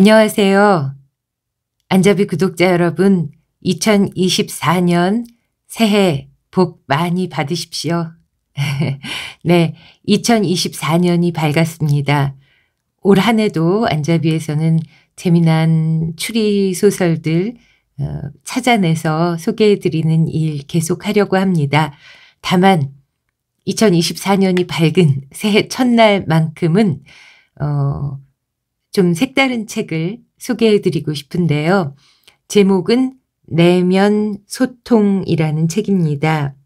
안녕하세요. 안자비 구독자 여러분, 2024년 새해 복 많이 받으십시오. 네, 2024년이 밝았습니다. 올한 해도 안자비에서는 재미난 추리 소설들 어, 찾아내서 소개해드리는 일 계속하려고 합니다. 다만 2024년이 밝은 새해 첫날만큼은 어, 좀 색다른 책을 소개해드리고 싶은데요. 제목은 내면 소통이라는 책입니다.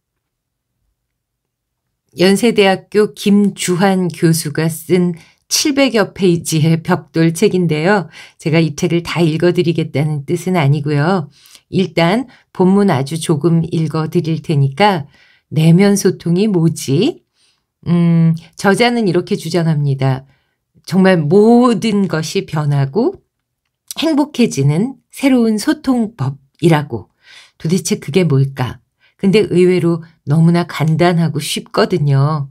연세대학교 김주환 교수가 쓴 700여 페이지의 벽돌 책인데요. 제가 이 책을 다 읽어드리겠다는 뜻은 아니고요. 일단 본문 아주 조금 읽어드릴 테니까 내면 소통이 뭐지? 음, 저자는 이렇게 주장합니다. 정말 모든 것이 변하고 행복해지는 새로운 소통법이라고 도대체 그게 뭘까? 근데 의외로 너무나 간단하고 쉽거든요.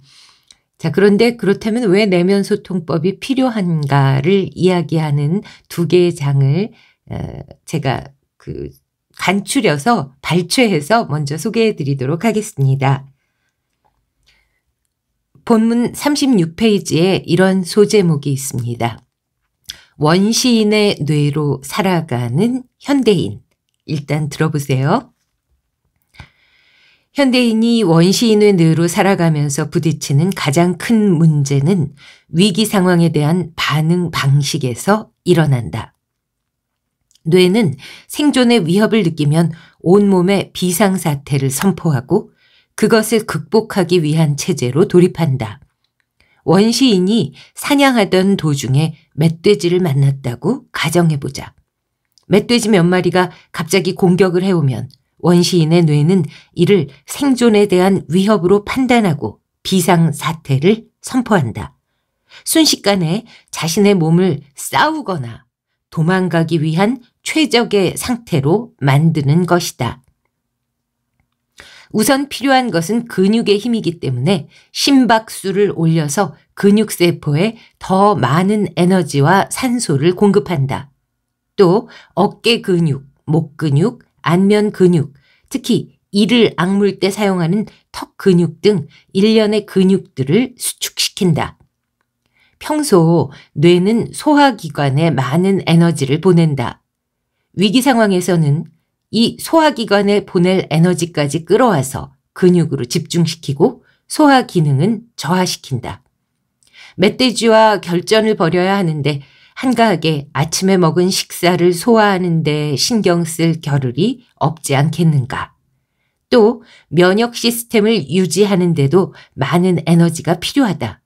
자, 그런데 그렇다면 왜 내면 소통법이 필요한가를 이야기하는 두 개의 장을 어, 제가 그 간추려서 발췌해서 먼저 소개해 드리도록 하겠습니다. 본문 36페이지에 이런 소제목이 있습니다. 원시인의 뇌로 살아가는 현대인. 일단 들어보세요. 현대인이 원시인의 뇌로 살아가면서 부딪히는 가장 큰 문제는 위기 상황에 대한 반응 방식에서 일어난다. 뇌는 생존의 위협을 느끼면 온몸에 비상사태를 선포하고 그것을 극복하기 위한 체제로 돌입한다. 원시인이 사냥하던 도중에 멧돼지를 만났다고 가정해보자. 멧돼지 몇 마리가 갑자기 공격을 해오면 원시인의 뇌는 이를 생존에 대한 위협으로 판단하고 비상사태를 선포한다. 순식간에 자신의 몸을 싸우거나 도망가기 위한 최적의 상태로 만드는 것이다. 우선 필요한 것은 근육의 힘이기 때문에 심박수를 올려서 근육세포에 더 많은 에너지와 산소를 공급한다. 또 어깨 근육, 목 근육, 안면 근육, 특히 이를 악물 때 사용하는 턱 근육 등 일련의 근육들을 수축시킨다. 평소 뇌는 소화기관에 많은 에너지를 보낸다. 위기 상황에서는 이 소화기관에 보낼 에너지까지 끌어와서 근육으로 집중시키고 소화 기능은 저하시킨다. 멧돼지와 결전을 벌여야 하는데 한가하게 아침에 먹은 식사를 소화하는데 신경 쓸 겨를이 없지 않겠는가. 또 면역 시스템을 유지하는데도 많은 에너지가 필요하다.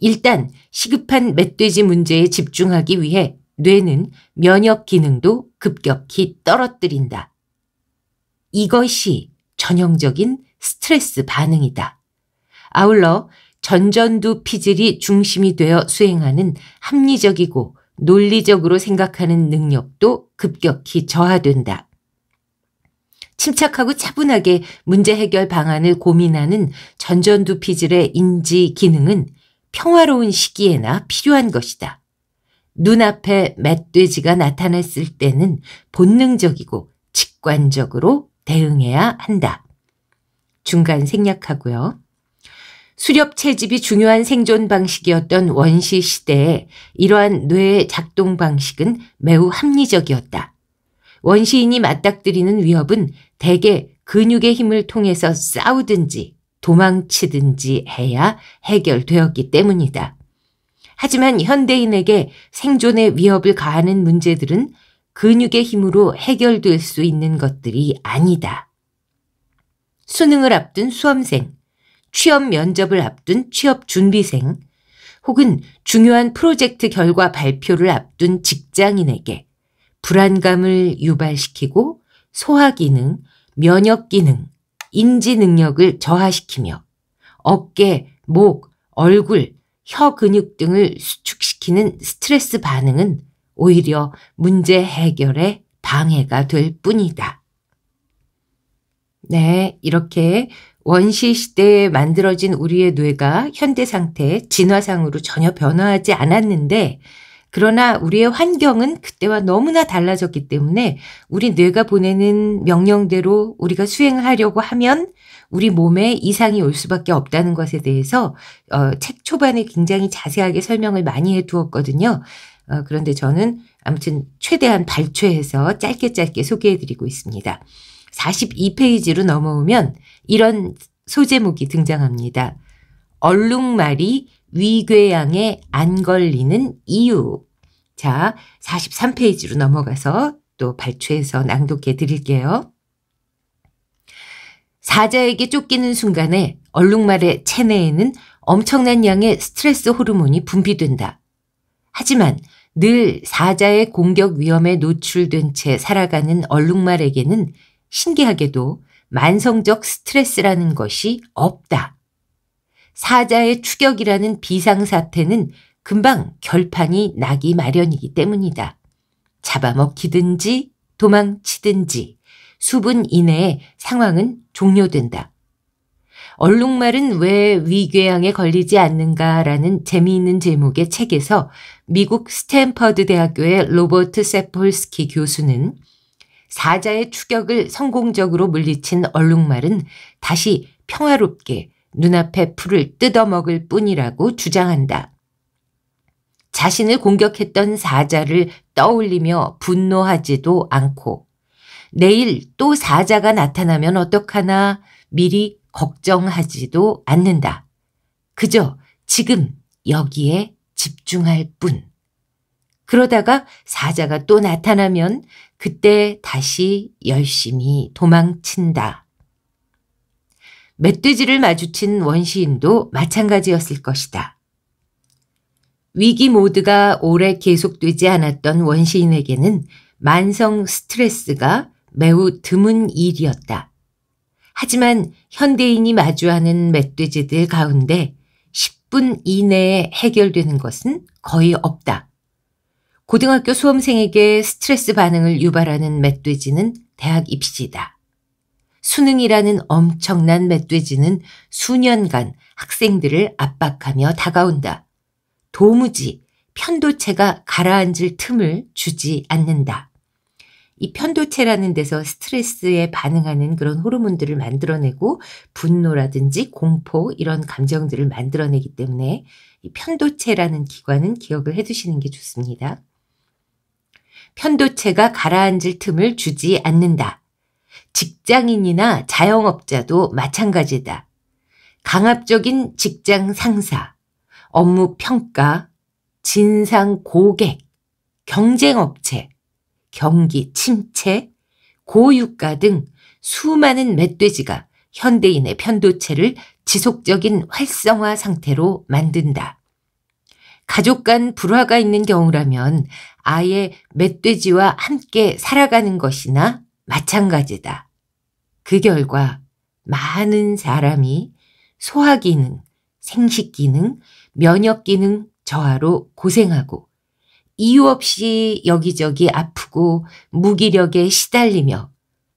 일단 시급한 멧돼지 문제에 집중하기 위해 뇌는 면역 기능도 급격히 떨어뜨린다. 이것이 전형적인 스트레스 반응이다. 아울러 전전두 피질이 중심이 되어 수행하는 합리적이고 논리적으로 생각하는 능력도 급격히 저하된다. 침착하고 차분하게 문제 해결 방안을 고민하는 전전두 피질의 인지 기능은 평화로운 시기에나 필요한 것이다. 눈앞에 멧돼지가 나타났을 때는 본능적이고 직관적으로 대응해야 한다. 중간 생략하고요. 수렵 채집이 중요한 생존 방식이었던 원시 시대에 이러한 뇌의 작동 방식은 매우 합리적이었다. 원시인이 맞닥뜨리는 위협은 대개 근육의 힘을 통해서 싸우든지 도망치든지 해야 해결되었기 때문이다. 하지만 현대인에게 생존의 위협을 가하는 문제들은 근육의 힘으로 해결될 수 있는 것들이 아니다. 수능을 앞둔 수험생, 취업 면접을 앞둔 취업 준비생, 혹은 중요한 프로젝트 결과 발표를 앞둔 직장인에게 불안감을 유발시키고 소화기능, 면역기능, 인지 능력을 저하시키며 어깨, 목, 얼굴, 혀 근육 등을 수축시키는 스트레스 반응은 오히려 문제 해결에 방해가 될 뿐이다. 네, 이렇게 원시 시대에 만들어진 우리의 뇌가 현대 상태 진화상으로 전혀 변화하지 않았는데 그러나 우리의 환경은 그때와 너무나 달라졌기 때문에 우리 뇌가 보내는 명령대로 우리가 수행하려고 하면 우리 몸에 이상이 올 수밖에 없다는 것에 대해서 어, 책 초반에 굉장히 자세하게 설명을 많이 해두었거든요. 어, 그런데 저는 아무튼 최대한 발췌해서 짧게 짧게 소개해드리고 있습니다. 42페이지로 넘어오면 이런 소제목이 등장합니다. 얼룩말이 위궤양에 안 걸리는 이유. 자, 43페이지로 넘어가서 또 발췌해서 낭독해 드릴게요. 사자에게 쫓기는 순간에 얼룩말의 체내에는 엄청난 양의 스트레스 호르몬이 분비된다. 하지만 늘 사자의 공격 위험에 노출된 채 살아가는 얼룩말에게는 신기하게도 만성적 스트레스라는 것이 없다. 사자의 추격이라는 비상사태는 금방 결판이 나기 마련이기 때문이다. 잡아먹히든지 도망치든지 수분 이내에 상황은 종료된다. 얼룩말은 왜 위궤양에 걸리지 않는가라는 재미있는 제목의 책에서 미국 스탠퍼드 대학교의 로버트 세폴스키 교수는 사자의 추격을 성공적으로 물리친 얼룩말은 다시 평화롭게 눈앞에 풀을 뜯어먹을 뿐이라고 주장한다. 자신을 공격했던 사자를 떠올리며 분노하지도 않고 내일 또 사자가 나타나면 어떡하나 미리 걱정하지도 않는다. 그저 지금 여기에 집중할 뿐. 그러다가 사자가 또 나타나면 그때 다시 열심히 도망친다. 멧돼지를 마주친 원시인도 마찬가지였을 것이다. 위기 모드가 오래 계속되지 않았던 원시인에게는 만성 스트레스가 매우 드문 일이었다. 하지만 현대인이 마주하는 멧돼지들 가운데 10분 이내에 해결되는 것은 거의 없다. 고등학교 수험생에게 스트레스 반응을 유발하는 멧돼지는 대학 입시다. 수능이라는 엄청난 멧돼지는 수년간 학생들을 압박하며 다가온다. 도무지 편도체가 가라앉을 틈을 주지 않는다. 이 편도체라는 데서 스트레스에 반응하는 그런 호르몬들을 만들어내고 분노라든지 공포 이런 감정들을 만들어내기 때문에 이 편도체라는 기관은 기억을 해두시는 게 좋습니다. 편도체가 가라앉을 틈을 주지 않는다. 직장인이나 자영업자도 마찬가지다. 강압적인 직장 상사, 업무 평가, 진상 고객, 경쟁업체, 경기, 침체, 고유가 등 수많은 멧돼지가 현대인의 편도체를 지속적인 활성화 상태로 만든다. 가족 간 불화가 있는 경우라면 아예 멧돼지와 함께 살아가는 것이나 마찬가지다. 그 결과 많은 사람이 소화기능, 생식기능, 면역기능 저하로 고생하고 이유 없이 여기저기 아프고 무기력에 시달리며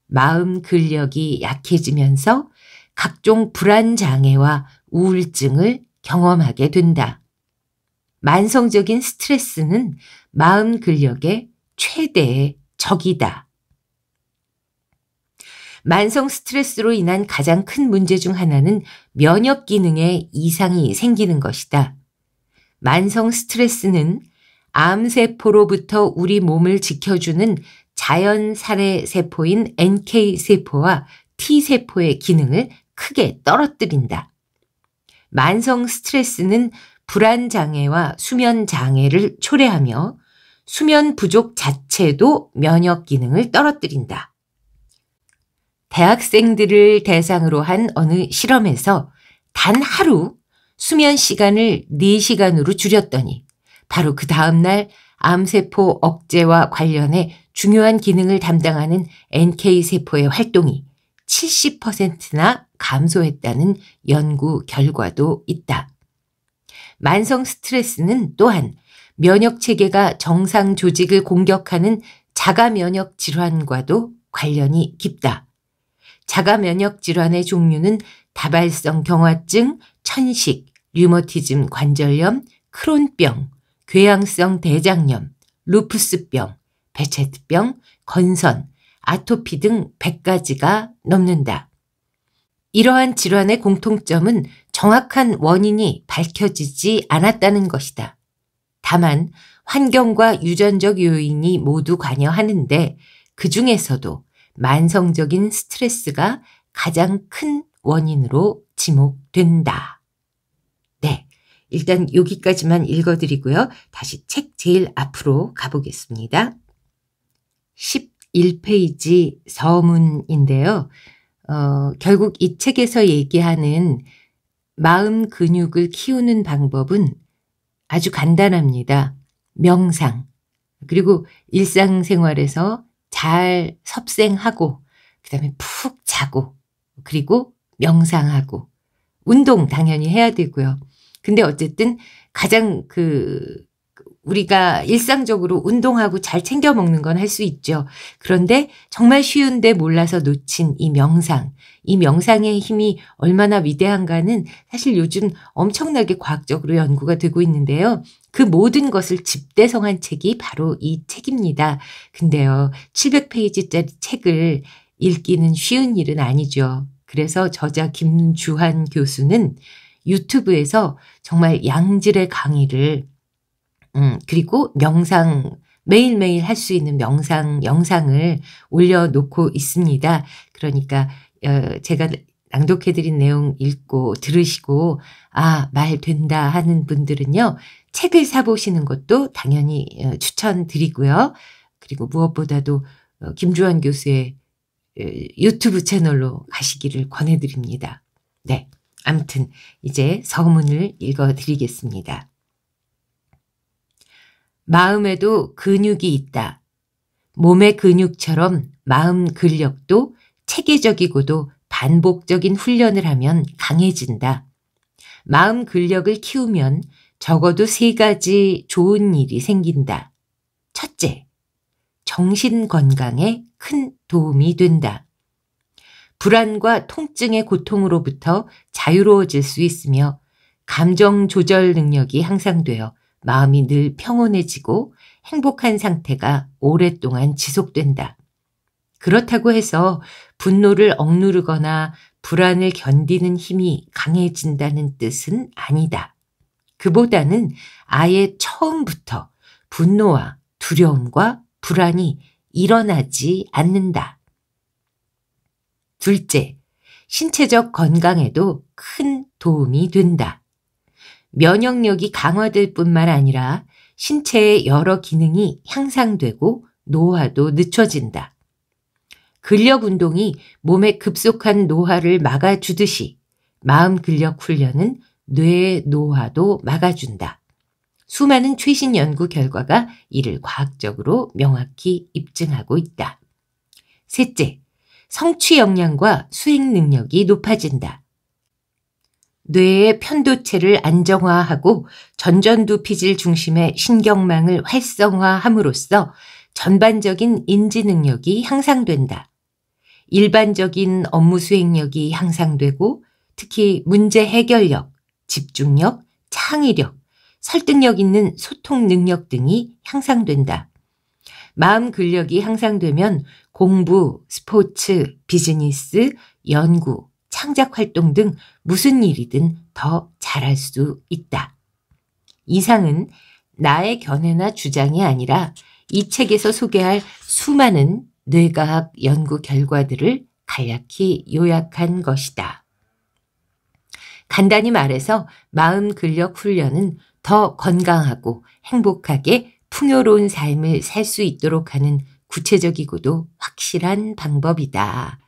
마음 근력이 약해지면서 각종 불안 장애와 우울증을 경험하게 된다. 만성적인 스트레스는 마음 근력의 최대의 적이다. 만성 스트레스로 인한 가장 큰 문제 중 하나는 면역 기능에 이상이 생기는 것이다. 만성 스트레스는 암세포로부터 우리 몸을 지켜주는 자연살해 세포인 NK세포와 T세포의 기능을 크게 떨어뜨린다. 만성 스트레스는 불안장애와 수면장애를 초래하며 수면 부족 자체도 면역 기능을 떨어뜨린다. 대학생들을 대상으로 한 어느 실험에서 단 하루 수면 시간을 4시간으로 줄였더니 바로 그 다음날 암세포 억제와 관련해 중요한 기능을 담당하는 NK세포의 활동이 70%나 감소했다는 연구 결과도 있다. 만성 스트레스는 또한 면역 체계가 정상 조직을 공격하는 자가 면역 질환과도 관련이 깊다. 자가 면역 질환의 종류는 다발성 경화증, 천식, 류머티즘 관절염, 크론병, 궤양성 대장염, 루프스병배체트병 건선, 아토피 등 100가지가 넘는다. 이러한 질환의 공통점은 정확한 원인이 밝혀지지 않았다는 것이다. 다만 환경과 유전적 요인이 모두 관여하는데 그 중에서도 만성적인 스트레스가 가장 큰 원인으로 지목된다. 일단 여기까지만 읽어드리고요. 다시 책 제일 앞으로 가보겠습니다. 11페이지 서문인데요. 어, 결국 이 책에서 얘기하는 마음 근육을 키우는 방법은 아주 간단합니다. 명상. 그리고 일상생활에서 잘 섭생하고, 그 다음에 푹 자고, 그리고 명상하고, 운동 당연히 해야 되고요. 근데 어쨌든 가장 그 우리가 일상적으로 운동하고 잘 챙겨 먹는 건 할 수 있죠. 그런데 정말 쉬운데 몰라서 놓친 이 명상, 이 명상의 힘이 얼마나 위대한가는 사실 요즘 엄청나게 과학적으로 연구가 되고 있는데요. 그 모든 것을 집대성한 책이 바로 이 책입니다. 근데요, 700페이지짜리 책을 읽기는 쉬운 일은 아니죠. 그래서 저자 김주한 교수는 유튜브에서 정말 양질의 강의를 음, 그리고 명상 매일매일 할 수 있는 명상 영상을 올려놓고 있습니다. 그러니까 어, 제가 낭독해드린 내용 읽고 들으시고 아 말 된다 하는 분들은요 책을 사보시는 것도 당연히 어, 추천드리고요. 그리고 무엇보다도 어, 김주환 교수의 어, 유튜브 채널로 가시기를 권해드립니다. 네. 암튼 이제 서문을 읽어드리겠습니다. 마음에도 근육이 있다. 몸의 근육처럼 마음 근력도 체계적이고도 반복적인 훈련을 하면 강해진다. 마음 근력을 키우면 적어도 세 가지 좋은 일이 생긴다. 첫째, 정신 건강에 큰 도움이 된다. 불안과 통증의 고통으로부터 자유로워질 수 있으며 감정 조절 능력이 향상되어 마음이 늘 평온해지고 행복한 상태가 오랫동안 지속된다. 그렇다고 해서 분노를 억누르거나 불안을 견디는 힘이 강해진다는 뜻은 아니다. 그보다는 아예 처음부터 분노와 두려움과 불안이 일어나지 않는다. 둘째, 신체적 건강에도 큰 도움이 된다. 면역력이 강화될 뿐만 아니라 신체의 여러 기능이 향상되고 노화도 늦춰진다. 근력 운동이 몸의 급속한 노화를 막아주듯이 마음 근력 훈련은 뇌의 노화도 막아준다. 수많은 최신 연구 결과가 이를 과학적으로 명확히 입증하고 있다. 셋째, 성취 역량과 수행 능력이 높아진다. 뇌의 편도체를 안정화하고 전전두피질 중심의 신경망을 활성화함으로써 전반적인 인지 능력이 향상된다. 일반적인 업무 수행력이 향상되고 특히 문제 해결력, 집중력, 창의력, 설득력 있는 소통 능력 등이 향상된다. 마음 근력이 향상되면 공부, 스포츠, 비즈니스, 연구, 창작 활동 등 무슨 일이든 더 잘할 수 있다. 이상은 나의 견해나 주장이 아니라 이 책에서 소개할 수많은 뇌과학 연구 결과들을 간략히 요약한 것이다. 간단히 말해서 마음 근력 훈련은 더 건강하고 행복하게 풍요로운 삶을 살 수 있도록 하는 구체적이고도 확실한 방법이다.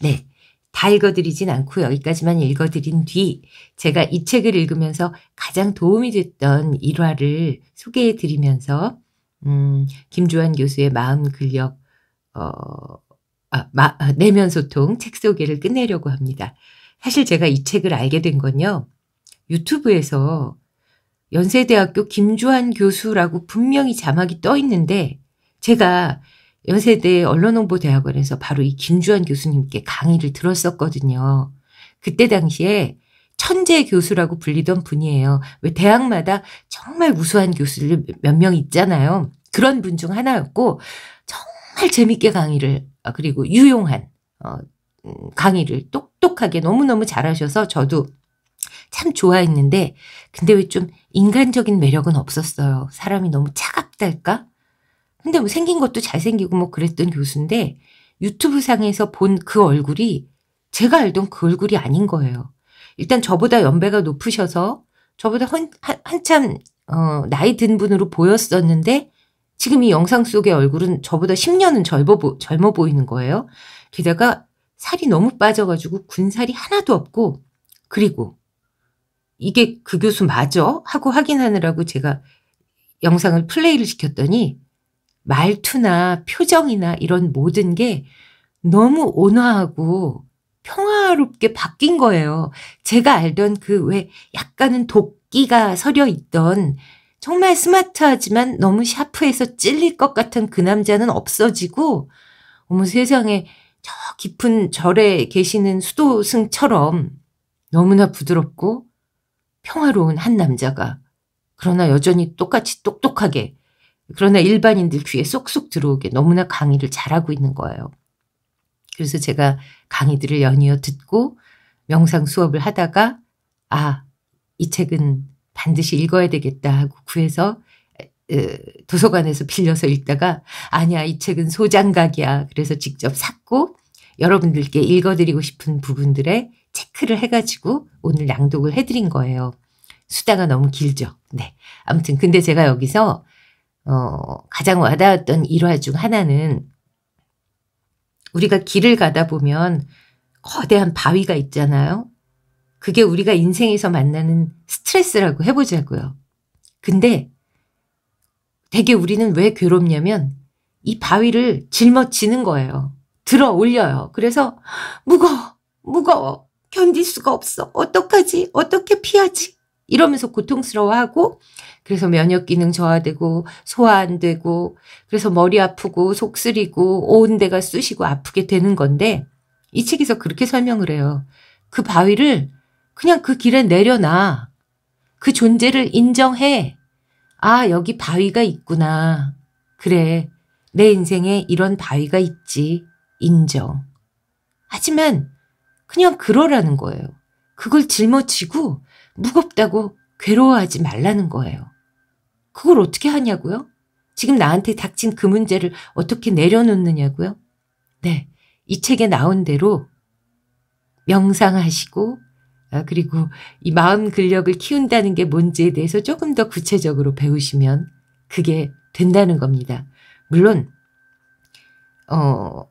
네. 다 읽어드리진 않고 여기까지만 읽어드린 뒤 제가 이 책을 읽으면서 가장 도움이 됐던 일화를 소개해드리면서 음, 김주환 교수의 마음 근력 어, 아, 마, 아, 내면 소통 책 소개를 끝내려고 합니다. 사실 제가 이 책을 알게 된 건요. 유튜브에서 연세대학교 김주환 교수라고 분명히 자막이 떠 있는데 제가 연세대 언론홍보대학원에서 바로 이 김주환 교수님께 강의를 들었었거든요. 그때 당시에 천재 교수라고 불리던 분이에요. 왜 대학마다 정말 우수한 교수들 몇 명 있잖아요. 그런 분 중 하나였고 정말 재밌게 강의를 아, 그리고 유용한 어, 음, 강의를 똑똑하게 너무너무 잘하셔서 저도 참 좋아했는데 근데 왜 좀 인간적인 매력은 없었어요. 사람이 너무 차갑달까? 근데 뭐 생긴 것도 잘생기고 뭐 그랬던 교수인데 유튜브상에서 본 그 얼굴이 제가 알던 그 얼굴이 아닌 거예요. 일단 저보다 연배가 높으셔서 저보다 헌, 한, 한참 어, 나이 든 분으로 보였었는데 지금 이 영상 속의 얼굴은 저보다 10년은 젊어, 보, 젊어 보이는 거예요. 게다가 살이 너무 빠져가지고 군살이 하나도 없고 그리고 이게 그 교수 맞어 하고 확인하느라고 제가 영상을 플레이를 시켰더니 말투나 표정이나 이런 모든 게 너무 온화하고 평화롭게 바뀐 거예요. 제가 알던 그 왜 약간은 도끼가 서려 있던 정말 스마트하지만 너무 샤프해서 찔릴 것 같은 그 남자는 없어지고 어머 세상에 저 깊은 절에 계시는 수도승처럼 너무나 부드럽고 평화로운 한 남자가 그러나 여전히 똑같이 똑똑하게 그러나 일반인들 귀에 쏙쏙 들어오게 너무나 강의를 잘하고 있는 거예요. 그래서 제가 강의들을 연이어 듣고 명상 수업을 하다가 아, 이 책은 반드시 읽어야 되겠다 하고 구해서 도서관에서 빌려서 읽다가 아니야 이 책은 소장각이야 그래서 직접 샀고 여러분들께 읽어드리고 싶은 부분들에 체크를 해가지고 오늘 낭독을 해드린 거예요. 수다가 너무 길죠. 네. 아무튼 근데 제가 여기서 어, 가장 와닿았던 일화 중 하나는 우리가 길을 가다 보면 거대한 바위가 있잖아요. 그게 우리가 인생에서 만나는 스트레스라고 해보자고요. 근데 대개 우리는 왜 괴롭냐면 이 바위를 짊어지는 거예요. 들어 올려요. 그래서 무거워, 무거워, 견딜 수가 없어. 어떡하지? 어떻게 피하지? 이러면서 고통스러워하고 그래서 면역 기능 저하되고 소화 안 되고 그래서 머리 아프고 속 쓰리고 온 데가 쑤시고 아프게 되는 건데 이 책에서 그렇게 설명을 해요. 그 바위를 그냥 그 길에 내려놔. 그 존재를 인정해. 아, 여기 바위가 있구나. 그래. 내 인생에 이런 바위가 있지. 인정. 하지만 그냥 그러라는 거예요. 그걸 짊어지고 무겁다고 괴로워하지 말라는 거예요. 그걸 어떻게 하냐고요? 지금 나한테 닥친 그 문제를 어떻게 내려놓느냐고요? 네. 이 책에 나온 대로 명상하시고 아, 그리고 이 마음 근력을 키운다는 게 뭔지에 대해서 조금 더 구체적으로 배우시면 그게 된다는 겁니다. 물론 어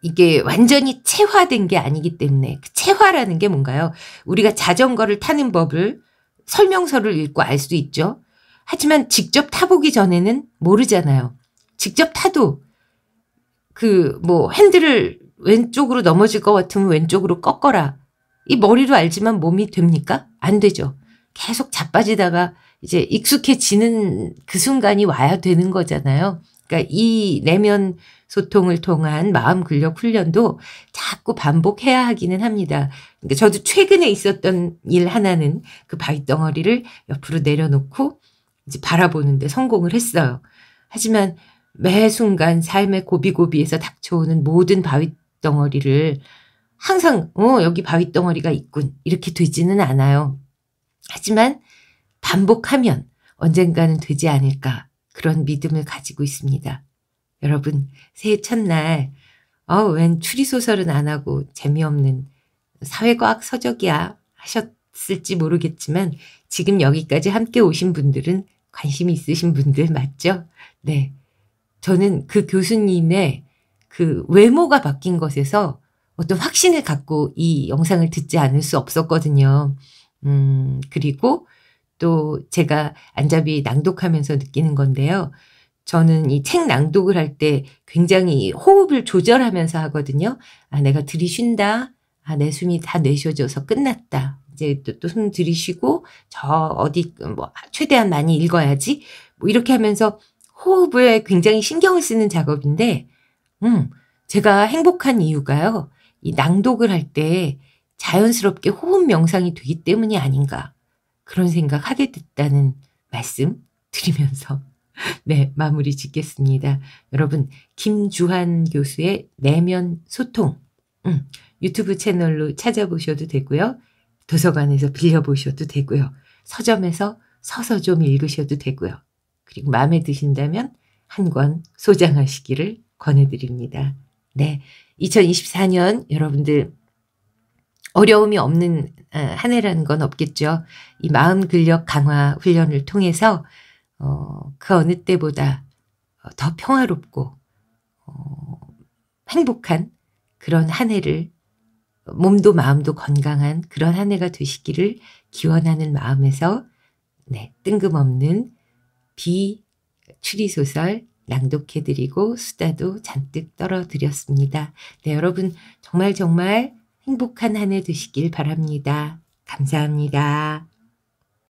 이게 완전히 체화된 게 아니기 때문에 그 체화라는 게 뭔가요? 우리가 자전거를 타는 법을 설명서를 읽고 알 수 있죠. 하지만 직접 타보기 전에는 모르잖아요. 직접 타도 그 뭐 핸들을 왼쪽으로 넘어질 것 같으면 왼쪽으로 꺾어라. 이 머리로 알지만 몸이 됩니까? 안 되죠. 계속 자빠지다가 이제 익숙해지는 그 순간이 와야 되는 거잖아요. 그러니까 이 내면 소통을 통한 마음 근력 훈련도 자꾸 반복해야 하기는 합니다. 그러니까 저도 최근에 있었던 일 하나는 그 바위덩어리를 옆으로 내려놓고 이제 바라보는데 성공을 했어요. 하지만 매 순간 삶의 고비고비에서 닥쳐오는 모든 바위덩어리를 항상 어 여기 바위덩어리가 있군 이렇게 되지는 않아요. 하지만 반복하면 언젠가는 되지 않을까 그런 믿음을 가지고 있습니다. 여러분 새해 첫날 어웬 추리소설은 안 하고 재미없는 사회과학 서적이야 하셨을지 모르겠지만 지금 여기까지 함께 오신 분들은 관심이 있으신 분들 맞죠? 네. 저는 그 교수님의 그 외모가 바뀐 것에서 어떤 확신을 갖고 이 영상을 듣지 않을 수 없었거든요. 음, 그리고 또 제가 안잡이 낭독하면서 느끼는 건데요. 저는 이 책 낭독을 할 때 굉장히 호흡을 조절하면서 하거든요. 아, 내가 들이쉰다. 아, 내 숨이 다 내쉬어져서 끝났다. 이제 또, 또숨 들이쉬고, 저 어디, 뭐, 최대한 많이 읽어야지. 뭐, 이렇게 하면서 호흡을 굉장히 신경을 쓰는 작업인데, 음, 제가 행복한 이유가요. 이 낭독을 할 때 자연스럽게 호흡 명상이 되기 때문이 아닌가. 그런 생각 하게 됐다는 말씀 드리면서. 네, 마무리 짓겠습니다. 여러분, 김주환 교수의 내면 소통. 음, 유튜브 채널로 찾아보셔도 되고요. 도서관에서 빌려보셔도 되고요. 서점에서 서서 좀 읽으셔도 되고요. 그리고 마음에 드신다면 한 권 소장하시기를 권해드립니다. 네. 2024년 여러분들 어려움이 없는 어, 한 해라는 건 없겠죠. 이 마음 근력 강화 훈련을 통해서 어, 그 어느 때보다 더 평화롭고 어, 행복한 그런 한 해를 몸도 마음도 건강한 그런 한 해가 되시기를 기원하는 마음에서 네, 뜬금없는 비 추리소설 낭독해드리고 수다도 잔뜩 떨어드렸습니다. 네, 여러분 정말 정말 행복한 한 해 되시길 바랍니다. 감사합니다.